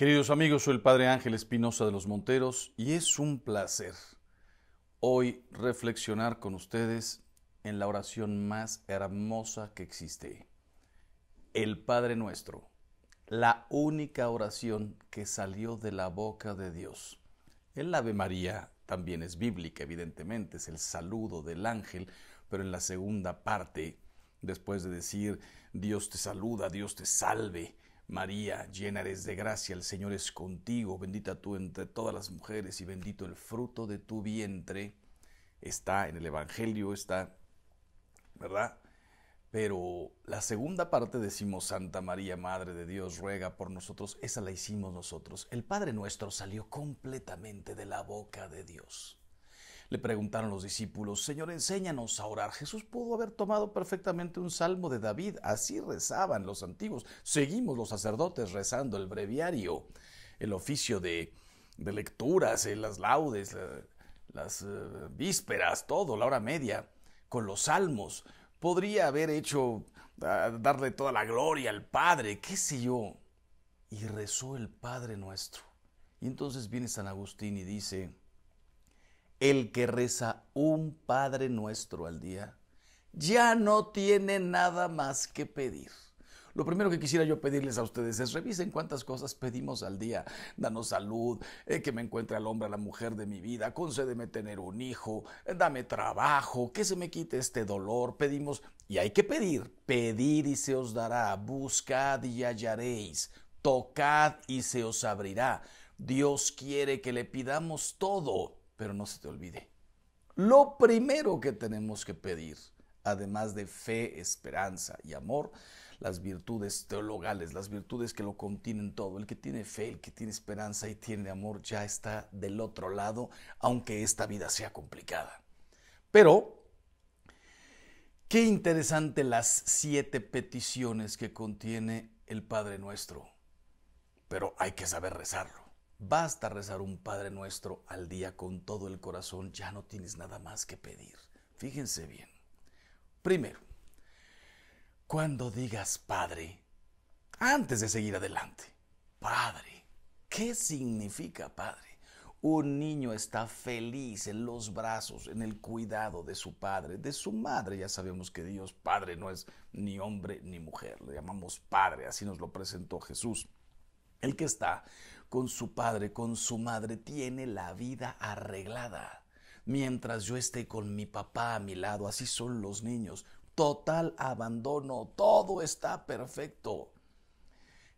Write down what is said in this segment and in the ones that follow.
Queridos amigos, soy el Padre Ángel Espinosa de los Monteros y es un placer hoy reflexionar con ustedes en la oración más hermosa que existe, el Padre Nuestro, la única oración que salió de la boca de Dios. El Ave María también es bíblica, evidentemente, es el saludo del ángel, pero en la segunda parte, después de decir, Dios te saluda, Dios te salve, María, llena eres de gracia, el Señor es contigo, bendita tú entre todas las mujeres y bendito el fruto de tu vientre. Está en el Evangelio, está, ¿verdad? Pero la segunda parte decimos, Santa María, Madre de Dios, ruega por nosotros, esa la hicimos nosotros. El Padre nuestro salió completamente de la boca de Dios. Le preguntaron los discípulos, Señor, enséñanos a orar. Jesús pudo haber tomado perfectamente un salmo de David, así rezaban los antiguos. Seguimos los sacerdotes rezando el breviario, el oficio de, lecturas, eh, las laudes, las eh, vísperas, todo, la hora media, con los salmos. Podría haber hecho ah, darle toda la gloria al Padre, qué sé yo. Y rezó el Padre nuestro. Y entonces viene San Agustín y dice, el que reza un Padre nuestro al día ya no tiene nada más que pedir. Lo primero que quisiera yo pedirles a ustedes es revisen cuántas cosas pedimos al día. Danos salud, eh, que me encuentre al hombre, a la mujer de mi vida, concédeme tener un hijo, eh, dame trabajo, que se me quite este dolor. Pedimos, y hay que pedir, pedir y se os dará, buscad y hallaréis, tocad y se os abrirá. Dios quiere que le pidamos todo pero no se te olvide, lo primero que tenemos que pedir, además de fe, esperanza y amor, las virtudes teologales, las virtudes que lo contienen todo. El que tiene fe, el que tiene esperanza y tiene amor ya está del otro lado, aunque esta vida sea complicada. Pero Qué interesante las siete peticiones que contiene el Padre Nuestro, pero hay que saber rezarlo. Basta rezar un Padre nuestro al día con todo el corazón, ya no tienes nada más que pedir. Fíjense bien. Primero, cuando digas Padre, antes de seguir adelante, Padre, ¿qué significa Padre? Un niño está feliz en los brazos, en el cuidado de su padre, de su madre. Ya sabemos que Dios Padre no es ni hombre ni mujer, le llamamos Padre, así nos lo presentó Jesús. El que está con su padre, con su madre, tiene la vida arreglada. Mientras yo esté con mi papá a mi lado, así son los niños. Total abandono, todo está perfecto.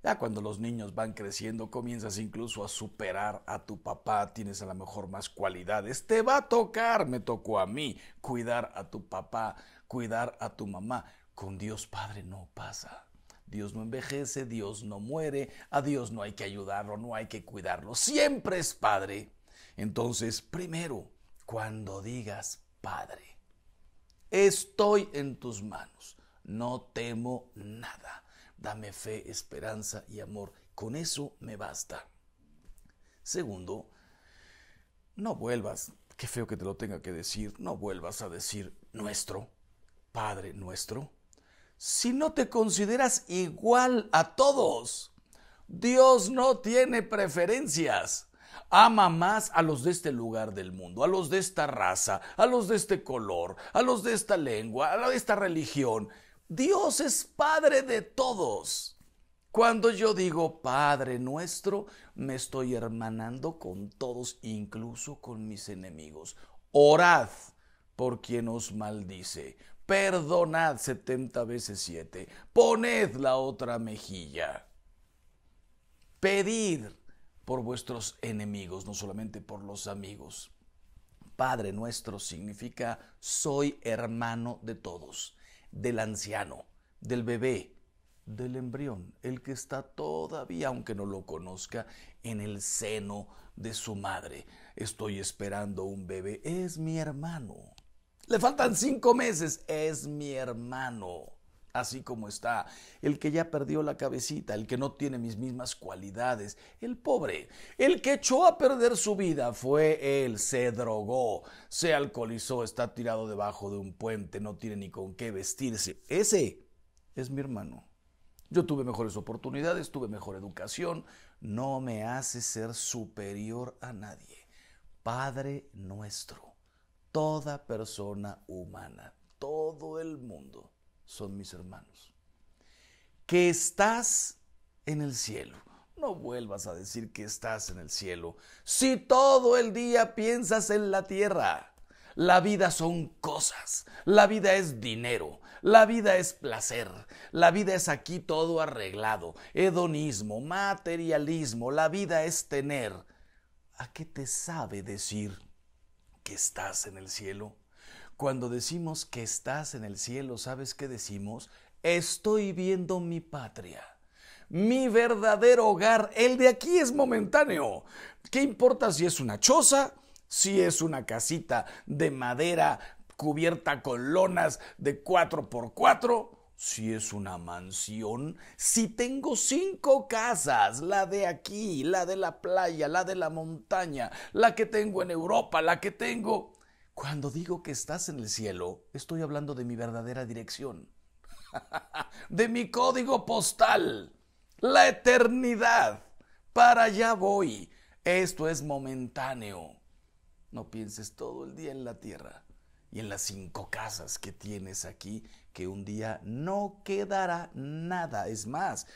Ya cuando los niños van creciendo, comienzas incluso a superar a tu papá, tienes a lo mejor más cualidades. Te va a tocar, me tocó a mí, cuidar a tu papá, cuidar a tu mamá. Con Dios Padre no pasa. Dios no envejece, Dios no muere, a Dios no hay que ayudarlo, no hay que cuidarlo, siempre es Padre. Entonces, primero, cuando digas, Padre, estoy en tus manos, no temo nada, dame fe, esperanza y amor, con eso me basta. Segundo, no vuelvas, qué feo que te lo tenga que decir, no vuelvas a decir nuestro, Padre nuestro si no te consideras igual a todos? Dios no tiene preferencias. Ama más a los de este lugar del mundo, a los de esta raza, a los de este color, a los de esta lengua, a los de esta religión. Dios es Padre de todos. Cuando yo digo Padre nuestro, me estoy hermanando con todos, incluso con mis enemigos. Orad por quien os maldice perdonad setenta veces siete, poned la otra mejilla. Pedid por vuestros enemigos, no solamente por los amigos. Padre nuestro significa soy hermano de todos, del anciano, del bebé, del embrión, el que está todavía, aunque no lo conozca, en el seno de su madre. Estoy esperando un bebé, es mi hermano. Le faltan cinco meses. Es mi hermano. Así como está. El que ya perdió la cabecita, el que no tiene mis mismas cualidades, el pobre. El que echó a perder su vida fue él. Se drogó, se alcoholizó, está tirado debajo de un puente, no tiene ni con qué vestirse. Ese es mi hermano. Yo tuve mejores oportunidades, tuve mejor educación. No me hace ser superior a nadie. Padre nuestro toda persona humana, todo el mundo son mis hermanos. Que estás en el cielo. No vuelvas a decir que estás en el cielo. Si todo el día piensas en la tierra, la vida son cosas, la vida es dinero, la vida es placer, la vida es aquí todo arreglado, hedonismo, materialismo, la vida es tener. ¿A qué te sabe decir? que estás en el cielo. Cuando decimos que estás en el cielo, ¿sabes qué decimos? Estoy viendo mi patria mi verdadero hogar. El de aquí es momentáneo. ¿Qué importa si es una choza, si es una casita de madera cubierta con lonas de 4x4? si es una mansión, si tengo cinco casas, la de aquí, la de la playa, la de la montaña, la que tengo en Europa, la que tengo... Cuando digo que estás en el cielo, estoy hablando de mi verdadera dirección, de mi código postal, la eternidad. Para allá voy. Esto es momentáneo. No pienses todo el día en la tierra y en las cinco casas que tienes aquí, que un día no quedará nada. Es más,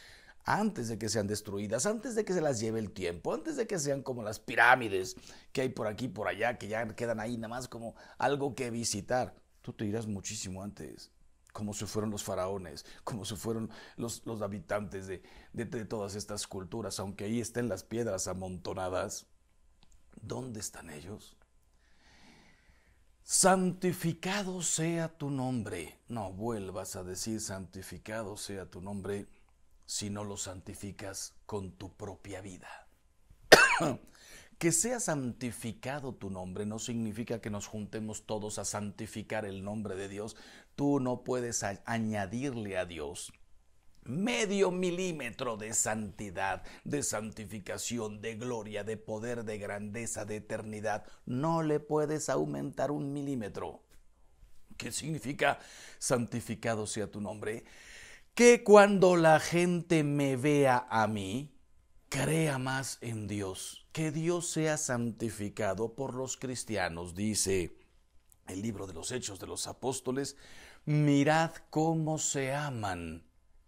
antes de que sean destruidas, antes de que se las lleve el tiempo, antes de que sean como las pirámides que hay por aquí, por allá, que ya quedan ahí nada más como algo que visitar, tú te dirás muchísimo antes como se fueron los faraones, como se fueron los, los habitantes de, de todas estas culturas, aunque ahí estén las piedras amontonadas, ¿dónde están ellos? santificado sea tu nombre. No vuelvas a decir santificado sea tu nombre si no lo santificas con tu propia vida. que sea santificado tu nombre no significa que nos juntemos todos a santificar el nombre de Dios. Tú no puedes añadirle a Dios medio milímetro de santidad, de santificación, de gloria, de poder, de grandeza, de eternidad. No le puedes aumentar un milímetro. ¿Qué significa santificado sea tu nombre? Que cuando la gente me vea a mí, crea más en Dios. Que Dios sea santificado por los cristianos, dice el libro de los Hechos de los Apóstoles. Mirad cómo se aman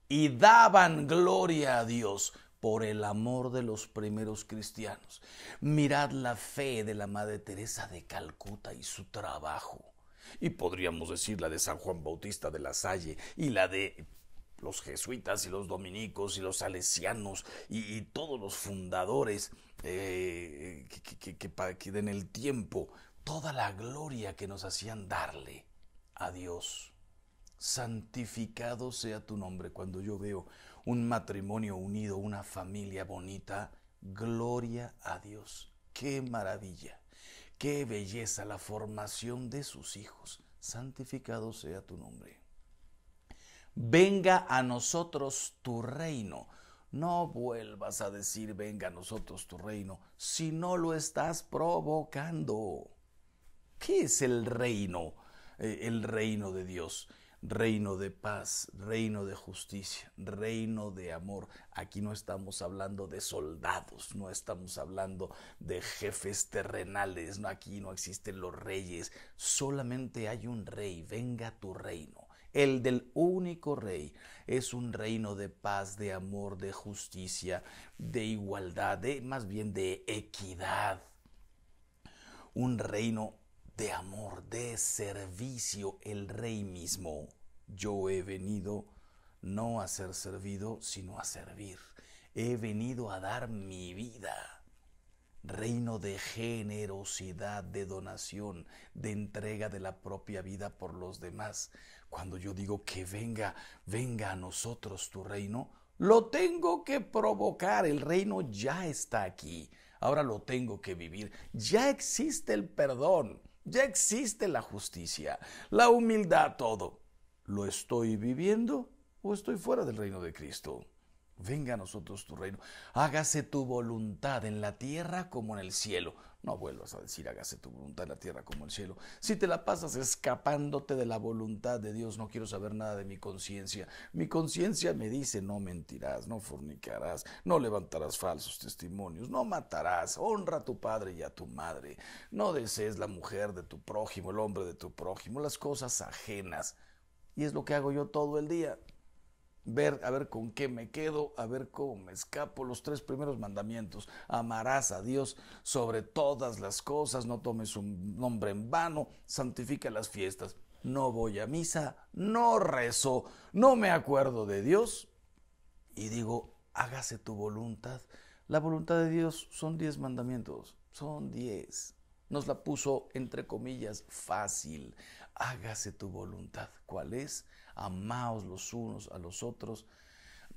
y daban gloria a Dios por el amor de los primeros cristianos. Mirad la fe de la Madre Teresa de Calcuta y su trabajo. Y podríamos decir la de San Juan Bautista de la Salle y la de los jesuitas y los dominicos y los salesianos y, todos los fundadores eh, que, que, que den el tiempo, toda la gloria que nos hacían darle a Dios santificado sea tu nombre. Cuando yo veo un matrimonio unido, una familia bonita, gloria a Dios. Qué maravilla, qué belleza la formación de sus hijos. Santificado sea tu nombre. Venga a nosotros tu reino. No vuelvas a decir venga a nosotros tu reino si no lo estás provocando. ¿Qué es el reino? Eh, el reino de Dios reino de paz, reino de justicia, reino de amor. Aquí no estamos hablando de soldados, no estamos hablando de jefes terrenales, aquí no existen los reyes, solamente hay un rey, venga tu reino. El del único rey es un reino de paz, de amor, de justicia, de igualdad, de, más bien de equidad. Un reino de amor, de servicio, el Rey mismo. Yo he venido no a ser servido, sino a servir. He venido a dar mi vida. Reino de generosidad, de donación, de entrega de la propia vida por los demás. Cuando yo digo que venga, venga a nosotros tu reino, lo tengo que provocar. El reino ya está aquí. Ahora lo tengo que vivir. Ya existe el perdón. Ya existe la justicia, la humildad, todo. ¿Lo estoy viviendo o estoy fuera del reino de Cristo? Venga a nosotros tu reino. Hágase tu voluntad en la tierra como en el cielo. No vuelvas a decir hágase tu voluntad en la tierra como el cielo. Si te la pasas escapándote de la voluntad de Dios, no quiero saber nada de mi conciencia. Mi conciencia me dice no mentirás, no fornicarás, no levantarás falsos testimonios, no matarás, honra a tu padre y a tu madre. No desees la mujer de tu prójimo, el hombre de tu prójimo, las cosas ajenas. Y es lo que hago yo todo el día ver, a ver con qué me quedo, a ver cómo me escapo. Los tres primeros mandamientos, amarás a Dios sobre todas las cosas, no tomes un nombre en vano, santifica las fiestas. No voy a misa, no rezo, no me acuerdo de Dios y digo, hágase tu voluntad. La voluntad de Dios son diez mandamientos, son diez. Nos la puso, entre comillas, fácil. Hágase tu voluntad. ¿Cuál es? amaos los unos a los otros.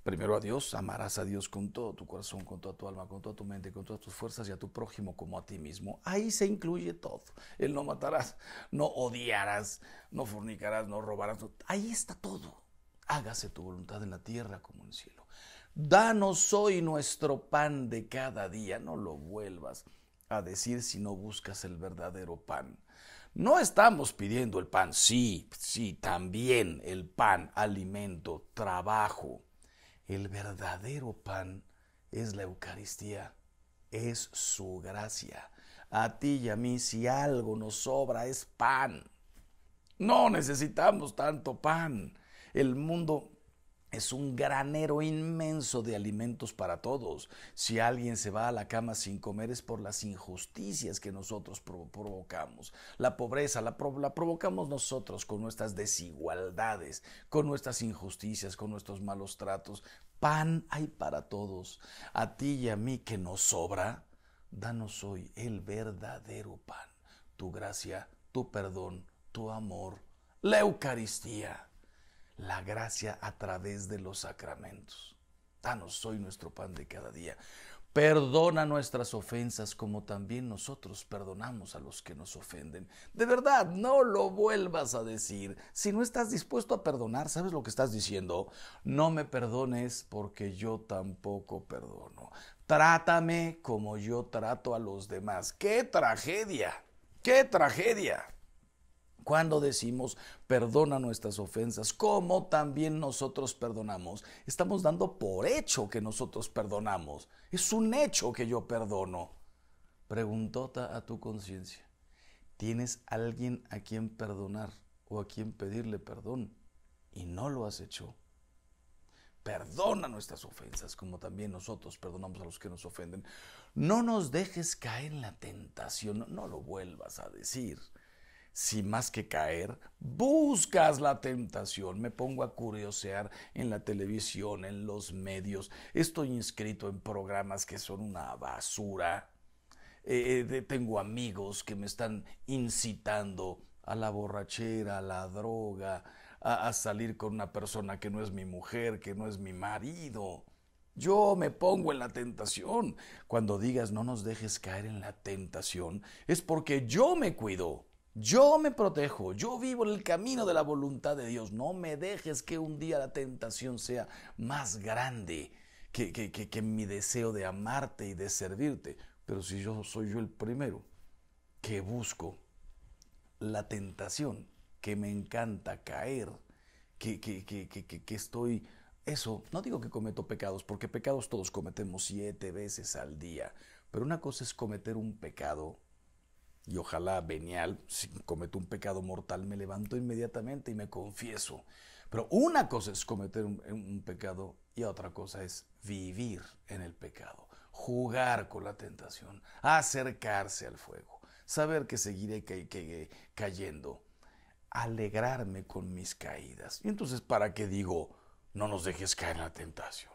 Primero a Dios, amarás a Dios con todo tu corazón, con toda tu alma, con toda tu mente, con todas tus fuerzas y a tu prójimo como a ti mismo. Ahí se incluye todo. él no matarás, no odiarás, no fornicarás, no robarás. Ahí está todo. Hágase tu voluntad en la tierra como en el cielo. Danos hoy nuestro pan de cada día. No lo vuelvas a decir si no buscas el verdadero pan no estamos pidiendo el pan, sí, sí, también el pan, alimento, trabajo. El verdadero pan es la Eucaristía, es su gracia. A ti y a mí si algo nos sobra es pan. No necesitamos tanto pan. El mundo es un granero inmenso de alimentos para todos. Si alguien se va a la cama sin comer es por las injusticias que nosotros provocamos. La pobreza la, la, provocamos nosotros con nuestras desigualdades, con nuestras injusticias, con nuestros malos tratos. Pan hay para todos. A ti y a mí que nos sobra, danos hoy el verdadero pan, tu gracia, tu perdón, tu amor, la Eucaristía la gracia a través de los sacramentos. Danos hoy nuestro pan de cada día. Perdona nuestras ofensas como también nosotros perdonamos a los que nos ofenden. De verdad, no lo vuelvas a decir. Si no estás dispuesto a perdonar, ¿sabes lo que estás diciendo? No me perdones porque yo tampoco perdono. Trátame como yo trato a los demás. ¡Qué tragedia! ¡Qué tragedia! Cuando decimos perdona nuestras ofensas, como también nosotros perdonamos, estamos dando por hecho que nosotros perdonamos. Es un hecho que yo perdono. Preguntota a tu conciencia. ¿Tienes alguien a quien perdonar o a quien pedirle perdón y no lo has hecho? Perdona nuestras ofensas, como también nosotros perdonamos a los que nos ofenden. No nos dejes caer en la tentación, no lo vuelvas a decir si más que caer, buscas la tentación. Me pongo a curiosear en la televisión, en los medios. Estoy inscrito en programas que son una basura. Eh, eh, tengo amigos que me están incitando a la borrachera, a la droga, a salir con una persona que no es mi mujer, que no es mi marido. Yo me pongo en la tentación. Cuando digas no nos dejes caer en la tentación, es porque yo me cuido. Yo me protejo, yo vivo en el camino de la voluntad de Dios. No me dejes que un día la tentación sea más grande que, que, que mi deseo de amarte y de servirte. Pero si yo soy yo el primero que busco la tentación, que me encanta caer, que, que estoy eso, no digo que cometo pecados, porque pecados todos cometemos siete veces al día, pero una cosa es cometer un pecado y ojalá venial, si cometo un pecado mortal, me levanto inmediatamente y me confieso. Pero una cosa es cometer un, pecado y otra cosa es vivir en el pecado, jugar con la tentación, acercarse al fuego, saber que seguiré que, cayendo, alegrarme con mis caídas. Y entonces, ¿para qué digo, no nos dejes caer en la tentación?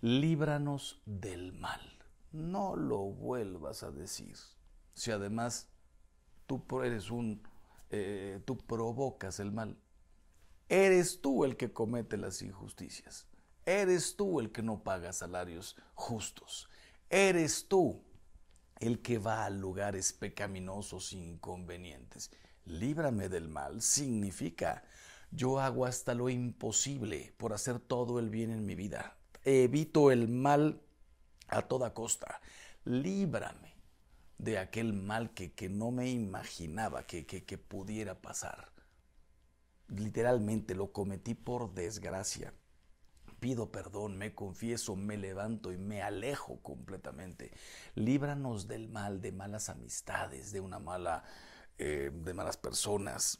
Líbranos del mal, no lo vuelvas a decir si además tú eres un, eh, tú provocas el mal? Eres tú el que comete las injusticias. Eres tú el que no paga salarios justos. Eres tú el que va a lugares pecaminosos e inconvenientes. Líbrame del mal significa yo hago hasta lo imposible por hacer todo el bien en mi vida. Evito el mal a toda costa. Líbrame de aquel mal que, no me imaginaba que, pudiera pasar. Literalmente lo cometí por desgracia. Pido perdón, me confieso, me levanto y me alejo completamente. Líbranos del mal, de malas amistades, de una mala, eh, de malas personas,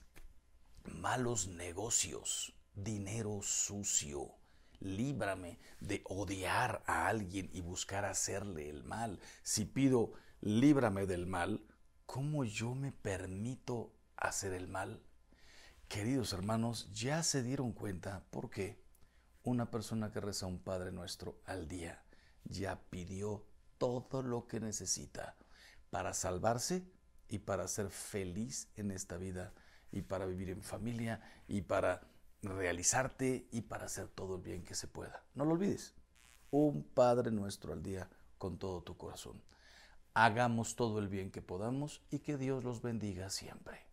malos negocios, dinero sucio. Líbrame de odiar a alguien y buscar hacerle el mal. Si pido líbrame del mal, ¿cómo yo me permito hacer el mal? Queridos hermanos, ya se dieron cuenta por qué una persona que reza un Padre Nuestro al día ya pidió todo lo que necesita para salvarse y para ser feliz en esta vida y para vivir en familia y para realizarte y para hacer todo el bien que se pueda. No lo olvides. Un Padre Nuestro al día con todo tu corazón hagamos todo el bien que podamos y que Dios los bendiga siempre.